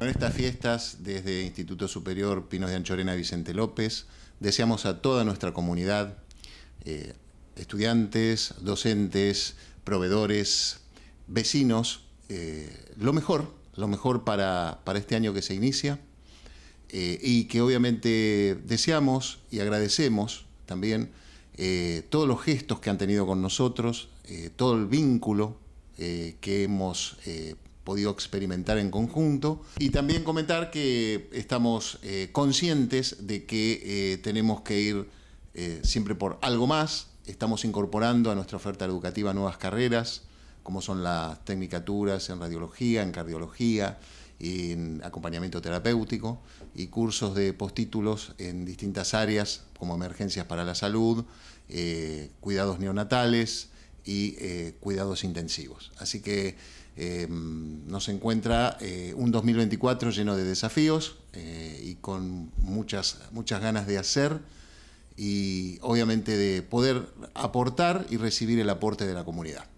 En estas fiestas, desde Instituto Superior Pinos de Anchorena Vicente López, deseamos a toda nuestra comunidad, eh, estudiantes, docentes, proveedores, vecinos, eh, lo mejor, lo mejor para, este año que se inicia eh, y que obviamente deseamos y agradecemos también todos los gestos que han tenido con nosotros, todo el vínculo que hemos podido experimentar en conjunto. Y también comentar que estamos eh, conscientes de que eh, tenemos que ir eh, siempre por algo más. Estamos incorporando a nuestra oferta educativa nuevas carreras, como son las tecnicaturas en radiología, en cardiología, en acompañamiento terapéutico y cursos de postítulos en distintas áreas, como emergencias para la salud, cuidados neonatales, y eh, cuidados intensivos. Así que eh, nos encuentra eh, un 2024 lleno de desafíos y con muchas, muchas ganas de hacer y obviamente de poder aportar y recibir el aporte de la comunidad.